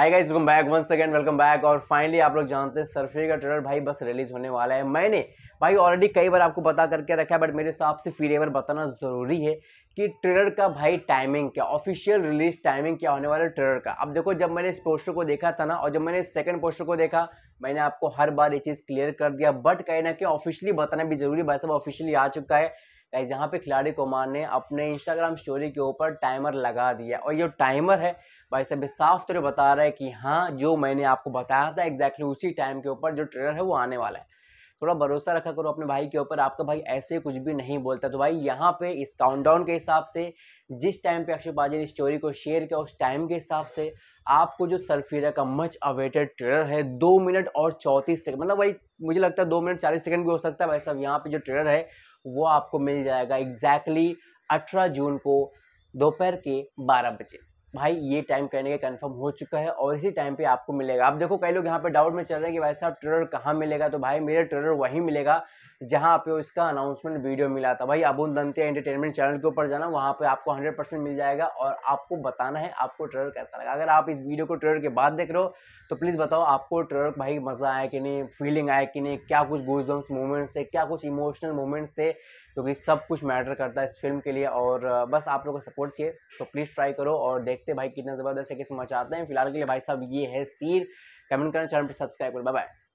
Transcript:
हाय guys welcome back one second welcome back और finally आप लोग जानते हैं सरफे का ट्रेलर भाई बस रिलीज होने वाला है मैंने भाई ऑलरेडी कई बार आपको बता करके रखा है बट मेरे हिसाब से फिर एक बार बताना ज़रूरी है कि ट्रेलर का भाई टाइमिंग क्या ऑफिशियल रिलीज टाइमिंग क्या होने वाला है ट्रेलर का अब देखो जब मैंने इस पोस्टर को देखा था ना और जब मैंने सेकंड पोस्टर को देखा मैंने आपको हर बार ये चीज़ क्लियर कर दिया बट कहीं ना कहीं ऑफिशियली बताना भी जरूरी भाई साहब ऑफिशियली आ चुका है गाइज यहाँ पे खिलाड़ी कुमार ने अपने इंस्टाग्राम स्टोरी के ऊपर टाइमर लगा दिया और ये टाइमर है भाई साहब साफ तौर बता रहा है कि हाँ जो मैंने आपको बताया था एग्जैक्टली उसी टाइम के ऊपर जो ट्रेलर है वो आने वाला है थोड़ा भरोसा रखा करो अपने भाई के ऊपर आपका भाई ऐसे कुछ भी नहीं बोलता तो भाई यहाँ पे इस काउंटडाउन के हिसाब से जिस टाइम पे अक्षय बाजी ने स्टोरी को शेयर किया उस टाइम के हिसाब से आपको जो सरफीरा का मच अवेटेड ट्रेलर है दो मिनट और चौंतीस सेकंड मतलब भाई मुझे लगता है दो मिनट चालीस सेकंड भी हो सकता है भाई साहब यहाँ पे जो ट्रेलर है वो आपको मिल जाएगा एग्जैक्टली अठारह जून को दोपहर के बारह बजे भाई ये टाइम कहने का कंफर्म हो चुका है और इसी टाइम पे आपको मिलेगा आप देखो कई लोग यहाँ पे डाउट में चल रहे हैं कि भाई साहब ट्रेलर कहाँ मिलेगा तो भाई मेरा ट्रेलर वहीं मिलेगा जहाँ पे उसका अनाउंसमेंट वीडियो मिला था भाई अबुन दंतिया एंटरटेनमेंट चैनल के ऊपर जाना वहाँ पे आपको 100 परसेंट मिल जाएगा और आपको बताना है आपको ट्रेलर कैसा लगा अगर आप इस वीडियो को ट्रेलर के बाद देख रहे हो तो प्लीज़ बताओ आपको ट्रेलर भाई मज़ा आया कि नहीं फीलिंग आया कि नहीं क्या कुछ गूजबम्स मोमेंट्स थे क्या कुछ इमोशनल मूवमेंट्स थे क्योंकि तो सब कुछ मैटर करता है इस फिल्म के लिए और बस आप लोगों का सपोर्ट चाहिए तो प्लीज़ ट्राई करो और देखते भाई कितना ज़बरदस्त है किस्म मचाते हैं फिलहाल के लिए भाई साहब ये है सीन कमेंट करना चैनल पर सब्सक्राइब करो बाय